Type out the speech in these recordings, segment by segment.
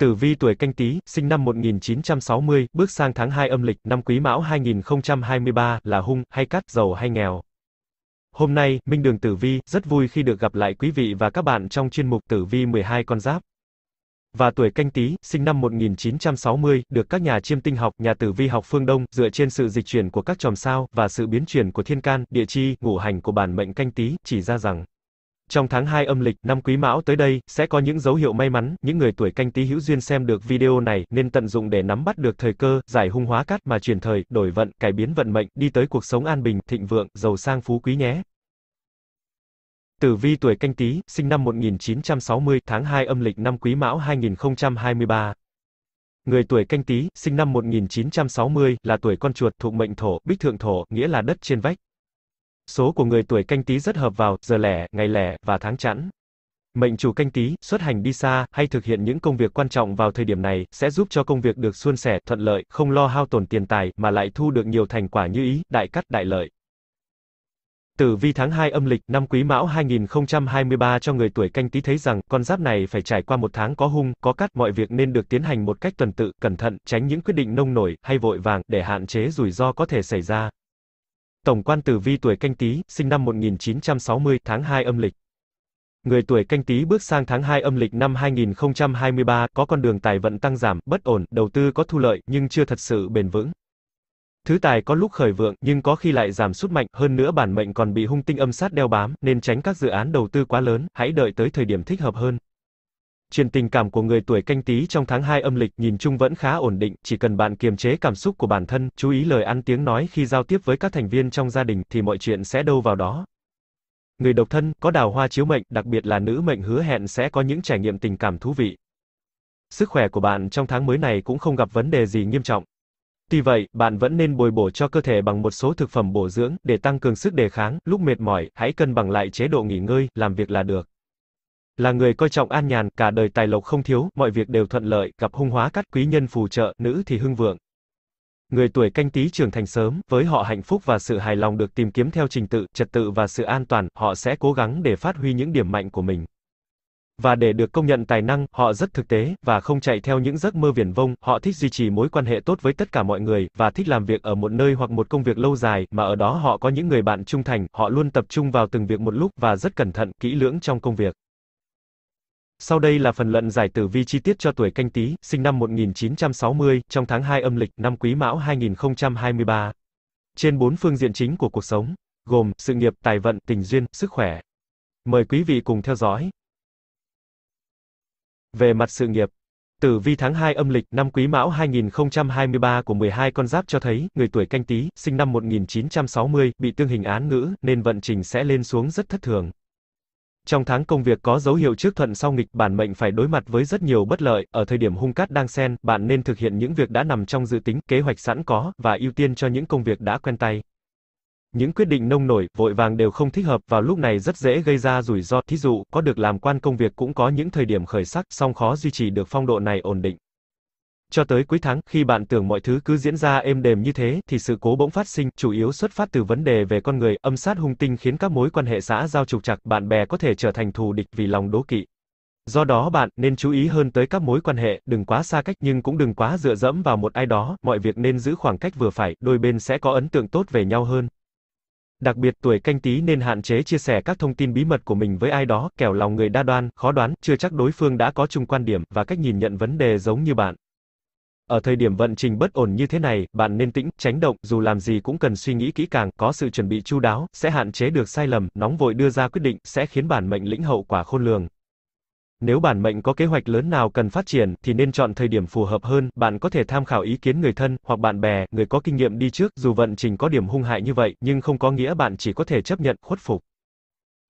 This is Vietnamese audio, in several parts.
Tử vi tuổi canh tí, sinh năm 1960, bước sang tháng 2 âm lịch, năm quý mão 2023, là hung, hay cắt, giàu hay nghèo. Hôm nay, Minh Đường Tử Vi, rất vui khi được gặp lại quý vị và các bạn trong chuyên mục Tử Vi 12 con giáp. Và tuổi canh tí, sinh năm 1960, được các nhà chiêm tinh học, nhà tử vi học phương Đông, dựa trên sự dịch chuyển của các chòm sao, và sự biến chuyển của thiên can, địa chi, ngũ hành của bản mệnh canh tí, chỉ ra rằng. Trong tháng 2 âm lịch, năm Quý Mão tới đây, sẽ có những dấu hiệu may mắn, những người tuổi canh tí hữu duyên xem được video này, nên tận dụng để nắm bắt được thời cơ, giải hung hóa cát mà chuyển thời, đổi vận, cải biến vận mệnh, đi tới cuộc sống an bình, thịnh vượng, giàu sang phú quý nhé. Tử vi tuổi canh tí, sinh năm 1960, tháng 2 âm lịch năm Quý Mão 2023. Người tuổi canh tí, sinh năm 1960, là tuổi con chuột, thuộc mệnh thổ, bích thượng thổ, nghĩa là đất trên vách. Số của người tuổi canh tí rất hợp vào giờ lẻ, ngày lẻ và tháng chẵn. Mệnh chủ canh tí, xuất hành đi xa hay thực hiện những công việc quan trọng vào thời điểm này sẽ giúp cho công việc được suôn sẻ, thuận lợi, không lo hao tổn tiền tài mà lại thu được nhiều thành quả như ý, đại cắt đại lợi. Tử vi tháng 2 âm lịch năm Quý Mão 2023 cho người tuổi canh tí thấy rằng con giáp này phải trải qua một tháng có hung, có cắt, mọi việc nên được tiến hành một cách tuần tự, cẩn thận, tránh những quyết định nông nổi hay vội vàng để hạn chế rủi ro có thể xảy ra. Tổng quan tử vi tuổi canh tí, sinh năm 1960, tháng 2 âm lịch. Người tuổi canh tí bước sang tháng 2 âm lịch năm 2023, có con đường tài vận tăng giảm, bất ổn, đầu tư có thu lợi, nhưng chưa thật sự bền vững. Thứ tài có lúc khởi vượng, nhưng có khi lại giảm sút mạnh, hơn nữa bản mệnh còn bị hung tinh âm sát đeo bám, nên tránh các dự án đầu tư quá lớn, hãy đợi tới thời điểm thích hợp hơn. Chuyện tình cảm của người tuổi canh tí trong tháng 2 âm lịch nhìn chung vẫn khá ổn định, chỉ cần bạn kiềm chế cảm xúc của bản thân, chú ý lời ăn tiếng nói khi giao tiếp với các thành viên trong gia đình thì mọi chuyện sẽ đâu vào đó. Người độc thân có đào hoa chiếu mệnh, đặc biệt là nữ mệnh hứa hẹn sẽ có những trải nghiệm tình cảm thú vị. Sức khỏe của bạn trong tháng mới này cũng không gặp vấn đề gì nghiêm trọng. Tuy vậy, bạn vẫn nên bồi bổ cho cơ thể bằng một số thực phẩm bổ dưỡng để tăng cường sức đề kháng, lúc mệt mỏi, hãy cân bằng lại chế độ nghỉ ngơi, làm việc là được là người coi trọng an nhàn, cả đời tài lộc không thiếu, mọi việc đều thuận lợi, gặp hung hóa cát quý nhân phù trợ, nữ thì hưng vượng. Người tuổi canh tí trưởng thành sớm, với họ hạnh phúc và sự hài lòng được tìm kiếm theo trình tự, trật tự và sự an toàn, họ sẽ cố gắng để phát huy những điểm mạnh của mình. Và để được công nhận tài năng, họ rất thực tế, và không chạy theo những giấc mơ viển vông, họ thích duy trì mối quan hệ tốt với tất cả mọi người, và thích làm việc ở một nơi hoặc một công việc lâu dài, mà ở đó họ có những người bạn trung thành, họ luôn tập trung vào từng việc một lúc, và rất cẩn thận, kỹ lưỡng trong công việc. Sau đây là phần luận giải tử vi chi tiết cho tuổi canh tí, sinh năm 1960, trong tháng 2 âm lịch, năm quý mão 2023. Trên bốn phương diện chính của cuộc sống, gồm sự nghiệp, tài vận, tình duyên, sức khỏe. Mời quý vị cùng theo dõi. Về mặt sự nghiệp, Tử vi tháng 2 âm lịch năm Quý Mão 2023 của 12 con giáp cho thấy, người tuổi canh tí, sinh năm 1960, bị tương hình án ngữ, nên vận trình sẽ lên xuống rất thất thường. Trong tháng công việc có dấu hiệu trước thuận sau nghịch, bản mệnh phải đối mặt với rất nhiều bất lợi, ở thời điểm hung cát đang xen, bạn nên thực hiện những việc đã nằm trong dự tính, kế hoạch sẵn có, và ưu tiên cho những công việc đã quen tay. Những quyết định nông nổi, vội vàng đều không thích hợp, vào lúc này rất dễ gây ra rủi ro, thí dụ, có được làm quan công việc cũng có những thời điểm khởi sắc, song khó duy trì được phong độ này ổn định. Cho tới cuối tháng, khi bạn tưởng mọi thứ cứ diễn ra êm đềm như thế, thì sự cố bỗng phát sinh, chủ yếu xuất phát từ vấn đề về con người, âm sát hung tinh khiến các mối quan hệ xã giao trục trặc, bạn bè có thể trở thành thù địch vì lòng đố kỵ. Do đó bạn nên chú ý hơn tới các mối quan hệ, đừng quá xa cách nhưng cũng đừng quá dựa dẫm vào một ai đó, mọi việc nên giữ khoảng cách vừa phải, đôi bên sẽ có ấn tượng tốt về nhau hơn. Đặc biệt tuổi canh tí nên hạn chế chia sẻ các thông tin bí mật của mình với ai đó, kẻo lòng người đa đoan, khó đoán, chưa chắc đối phương đã có chung quan điểm và cách nhìn nhận vấn đề giống như bạn. Ở thời điểm vận trình bất ổn như thế này, bạn nên tĩnh, tránh động, dù làm gì cũng cần suy nghĩ kỹ càng, có sự chuẩn bị chu đáo, sẽ hạn chế được sai lầm, nóng vội đưa ra quyết định, sẽ khiến bản mệnh lĩnh hậu quả khôn lường. Nếu bản mệnh có kế hoạch lớn nào cần phát triển, thì nên chọn thời điểm phù hợp hơn, bạn có thể tham khảo ý kiến người thân, hoặc bạn bè, người có kinh nghiệm đi trước, dù vận trình có điểm hung hại như vậy, nhưng không có nghĩa bạn chỉ có thể chấp nhận, khuất phục.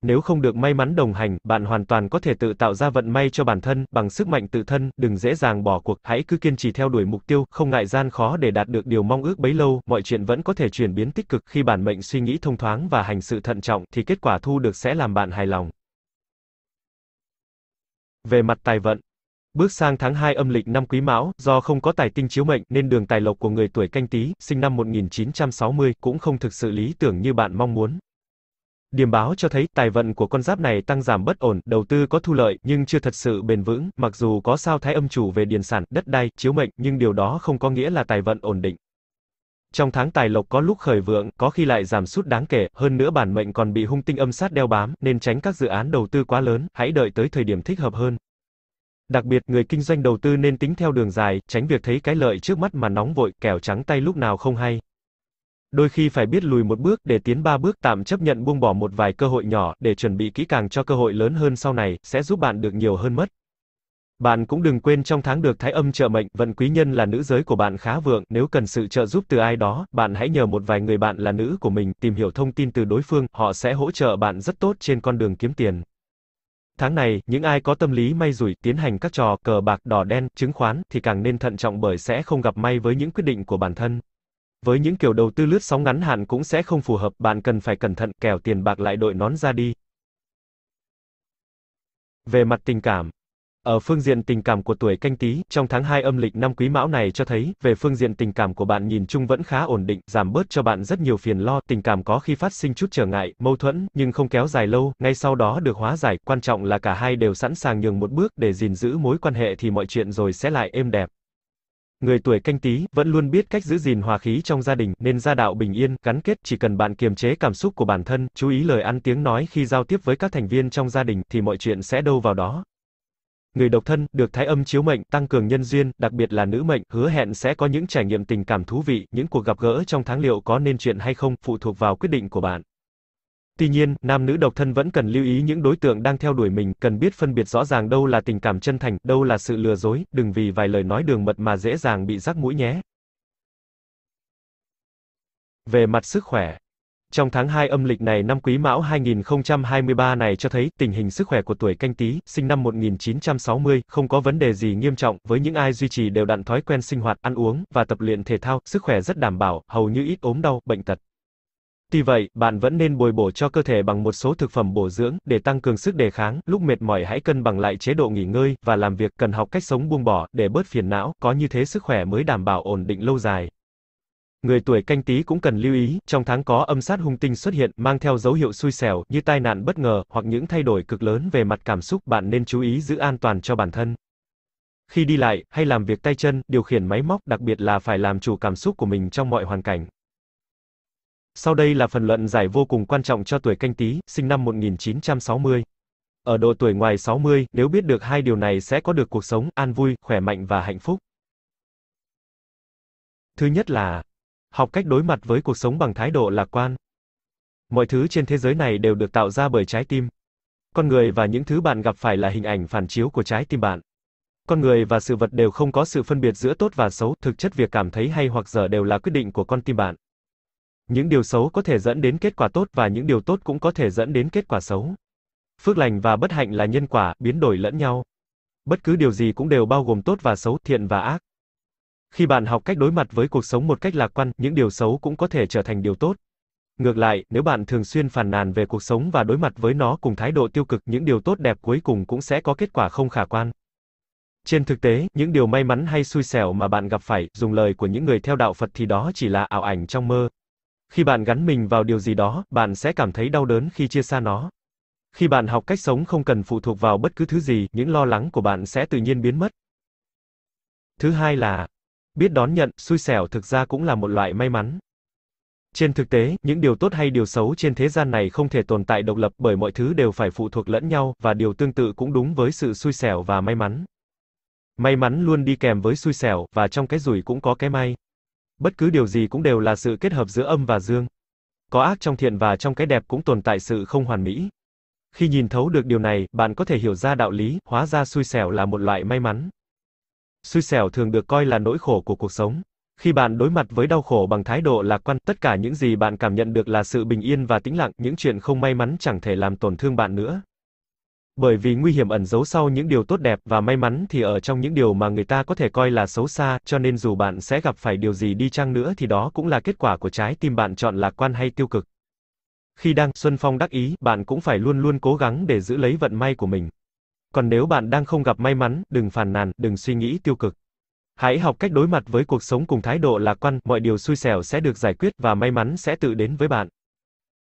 Nếu không được may mắn đồng hành, bạn hoàn toàn có thể tự tạo ra vận may cho bản thân bằng sức mạnh tự thân, đừng dễ dàng bỏ cuộc, hãy cứ kiên trì theo đuổi mục tiêu, không ngại gian khó để đạt được điều mong ước bấy lâu, mọi chuyện vẫn có thể chuyển biến tích cực khi bản mệnh suy nghĩ thông thoáng và hành sự thận trọng thì kết quả thu được sẽ làm bạn hài lòng. Về mặt tài vận, Bước sang tháng 2 âm lịch năm Quý Mão, do không có tài tinh chiếu mệnh nên đường tài lộc của người tuổi Canh Tý, sinh năm 1960 cũng không thực sự lý tưởng như bạn mong muốn. Điểm báo cho thấy tài vận của con giáp này tăng giảm bất ổn, đầu tư có thu lợi nhưng chưa thật sự bền vững, mặc dù có sao thái âm chủ về điền sản, đất đai, chiếu mệnh nhưng điều đó không có nghĩa là tài vận ổn định. Trong tháng tài lộc có lúc khởi vượng, có khi lại giảm sút đáng kể, hơn nữa bản mệnh còn bị hung tinh âm sát đeo bám, nên tránh các dự án đầu tư quá lớn, hãy đợi tới thời điểm thích hợp hơn. Đặc biệt, người kinh doanh đầu tư nên tính theo đường dài, tránh việc thấy cái lợi trước mắt mà nóng vội, kẻo trắng tay lúc nào không hay. Đôi khi phải biết lùi một bước để tiến ba bước, tạm chấp nhận buông bỏ một vài cơ hội nhỏ để chuẩn bị kỹ càng cho cơ hội lớn hơn sau này, sẽ giúp bạn được nhiều hơn mất. Bạn cũng đừng quên trong tháng được thái âm trợ mệnh, vận quý nhân là nữ giới của bạn khá vượng, nếu cần sự trợ giúp từ ai đó, bạn hãy nhờ một vài người bạn là nữ của mình, tìm hiểu thông tin từ đối phương, họ sẽ hỗ trợ bạn rất tốt trên con đường kiếm tiền. Tháng này, những ai có tâm lý may rủi tiến hành các trò cờ bạc đỏ đen, chứng khoán thì càng nên thận trọng bởi sẽ không gặp may với những quyết định của bản thân. Với những kiểu đầu tư lướt sóng ngắn hạn cũng sẽ không phù hợp, bạn cần phải cẩn thận kẻo tiền bạc lại đội nón ra đi. Về mặt tình cảm, ở phương diện tình cảm của tuổi canh tí, trong tháng 2 âm lịch năm quý mão này cho thấy, về phương diện tình cảm của bạn nhìn chung vẫn khá ổn định, giảm bớt cho bạn rất nhiều phiền lo, tình cảm có khi phát sinh chút trở ngại, mâu thuẫn, nhưng không kéo dài lâu, ngay sau đó được hóa giải, quan trọng là cả hai đều sẵn sàng nhường một bước để gìn giữ mối quan hệ thì mọi chuyện rồi sẽ lại êm đẹp. Người tuổi canh tí vẫn luôn biết cách giữ gìn hòa khí trong gia đình nên gia đạo bình yên, gắn kết chỉ cần bạn kiềm chế cảm xúc của bản thân, chú ý lời ăn tiếng nói khi giao tiếp với các thành viên trong gia đình thì mọi chuyện sẽ đâu vào đó. Người độc thân được thái âm chiếu mệnh, tăng cường nhân duyên, đặc biệt là nữ mệnh, hứa hẹn sẽ có những trải nghiệm tình cảm thú vị, những cuộc gặp gỡ trong tháng liệu có nên chuyện hay không phụ thuộc vào quyết định của bạn. Tuy nhiên, nam nữ độc thân vẫn cần lưu ý những đối tượng đang theo đuổi mình, cần biết phân biệt rõ ràng đâu là tình cảm chân thành, đâu là sự lừa dối, đừng vì vài lời nói đường mật mà dễ dàng bị rắc mũi nhé. Về mặt sức khỏe, trong tháng 2 âm lịch này năm Quý Mão 2023 này cho thấy tình hình sức khỏe của tuổi Canh Tý, sinh năm 1960, không có vấn đề gì nghiêm trọng, với những ai duy trì đều đặn thói quen sinh hoạt, ăn uống và tập luyện thể thao, sức khỏe rất đảm bảo, hầu như ít ốm đau, bệnh tật. Tuy vậy, bạn vẫn nên bồi bổ cho cơ thể bằng một số thực phẩm bổ dưỡng để tăng cường sức đề kháng. Lúc mệt mỏi hãy cân bằng lại chế độ nghỉ ngơi và làm việc, cần học cách sống buông bỏ để bớt phiền não, có như thế sức khỏe mới đảm bảo ổn định lâu dài. Người tuổi canh tí cũng cần lưu ý, trong tháng có âm sát hung tinh xuất hiện, mang theo dấu hiệu xui xẻo, như tai nạn bất ngờ, hoặc những thay đổi cực lớn về mặt cảm xúc, bạn nên chú ý giữ an toàn cho bản thân. Khi đi lại, hay làm việc tay chân, điều khiển máy móc, đặc biệt là phải làm chủ cảm xúc của mình trong mọi hoàn cảnh. Sau đây là phần luận giải vô cùng quan trọng cho tuổi canh tí, sinh năm 1960. Ở độ tuổi ngoài 60, nếu biết được hai điều này sẽ có được cuộc sống an vui, khỏe mạnh và hạnh phúc. Thứ nhất là học cách đối mặt với cuộc sống bằng thái độ lạc quan. Mọi thứ trên thế giới này đều được tạo ra bởi trái tim. Con người và những thứ bạn gặp phải là hình ảnh phản chiếu của trái tim bạn. Con người và sự vật đều không có sự phân biệt giữa tốt và xấu, thực chất việc cảm thấy hay hoặc dở đều là quyết định của con tim bạn. Những điều xấu có thể dẫn đến kết quả tốt và những điều tốt cũng có thể dẫn đến kết quả xấu. Phước lành và bất hạnh là nhân quả, biến đổi lẫn nhau. Bất cứ điều gì cũng đều bao gồm tốt và xấu, thiện và ác. Khi bạn học cách đối mặt với cuộc sống một cách lạc quan, những điều xấu cũng có thể trở thành điều tốt. Ngược lại, nếu bạn thường xuyên phàn nàn về cuộc sống và đối mặt với nó cùng thái độ tiêu cực, những điều tốt đẹp cuối cùng cũng sẽ có kết quả không khả quan. Trên thực tế, những điều may mắn hay xui xẻo mà bạn gặp phải, dùng lời của những người theo đạo Phật thì đó chỉ là ảo ảnh trong mơ, khi bạn gắn mình vào điều gì đó, bạn sẽ cảm thấy đau đớn khi chia xa nó. Khi bạn học cách sống không cần phụ thuộc vào bất cứ thứ gì, những lo lắng của bạn sẽ tự nhiên biến mất. Thứ hai là biết đón nhận, xui xẻo thực ra cũng là một loại may mắn. Trên thực tế, những điều tốt hay điều xấu trên thế gian này không thể tồn tại độc lập bởi mọi thứ đều phải phụ thuộc lẫn nhau và điều tương tự cũng đúng với sự xui xẻo và may mắn. May mắn luôn đi kèm với xui xẻo và trong cái rủi cũng có cái may. Bất cứ điều gì cũng đều là sự kết hợp giữa âm và dương. Có ác trong thiện và trong cái đẹp cũng tồn tại sự không hoàn mỹ. Khi nhìn thấu được điều này, bạn có thể hiểu ra đạo lý, hóa ra xui xẻo là một loại may mắn. Xui xẻo thường được coi là nỗi khổ của cuộc sống. Khi bạn đối mặt với đau khổ bằng thái độ lạc quan, tất cả những gì bạn cảm nhận được là sự bình yên và tĩnh lặng, những chuyện không may mắn chẳng thể làm tổn thương bạn nữa. Bởi vì nguy hiểm ẩn giấu sau những điều tốt đẹp và may mắn thì ở trong những điều mà người ta có thể coi là xấu xa, cho nên dù bạn sẽ gặp phải điều gì đi chăng nữa thì đó cũng là kết quả của trái tim bạn chọn lạc quan hay tiêu cực. Khi đang xuân phong đắc ý, bạn cũng phải luôn luôn cố gắng để giữ lấy vận may của mình. Còn nếu bạn đang không gặp may mắn, đừng phàn nàn, đừng suy nghĩ tiêu cực. Hãy học cách đối mặt với cuộc sống cùng thái độ lạc quan, mọi điều xui xẻo sẽ được giải quyết và may mắn sẽ tự đến với bạn.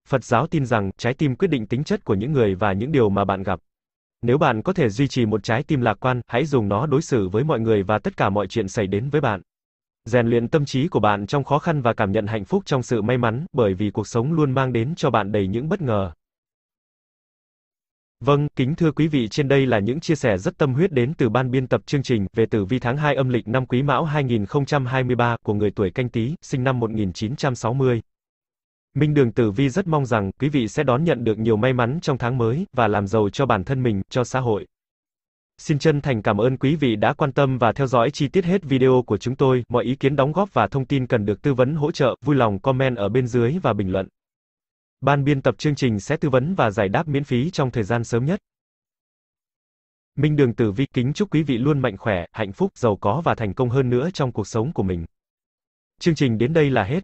Phật giáo tin rằng trái tim quyết định tính chất của những người và những điều mà bạn gặp. Nếu bạn có thể duy trì một trái tim lạc quan, hãy dùng nó đối xử với mọi người và tất cả mọi chuyện xảy đến với bạn. Rèn luyện tâm trí của bạn trong khó khăn và cảm nhận hạnh phúc trong sự may mắn, bởi vì cuộc sống luôn mang đến cho bạn đầy những bất ngờ. Vâng, kính thưa quý vị, trên đây là những chia sẻ rất tâm huyết đến từ ban biên tập chương trình về tử vi tháng 2 âm lịch năm Quý Mão 2023 của người tuổi Canh Tý, sinh năm 1960. Minh Đường Tử Vi rất mong rằng quý vị sẽ đón nhận được nhiều may mắn trong tháng mới và làm giàu cho bản thân mình, cho xã hội. Xin chân thành cảm ơn quý vị đã quan tâm và theo dõi chi tiết hết video của chúng tôi. Mọi ý kiến đóng góp và thông tin cần được tư vấn hỗ trợ, vui lòng comment ở bên dưới và bình luận. Ban biên tập chương trình sẽ tư vấn và giải đáp miễn phí trong thời gian sớm nhất. Minh Đường Tử Vi kính chúc quý vị luôn mạnh khỏe, hạnh phúc, giàu có và thành công hơn nữa trong cuộc sống của mình. Chương trình đến đây là hết.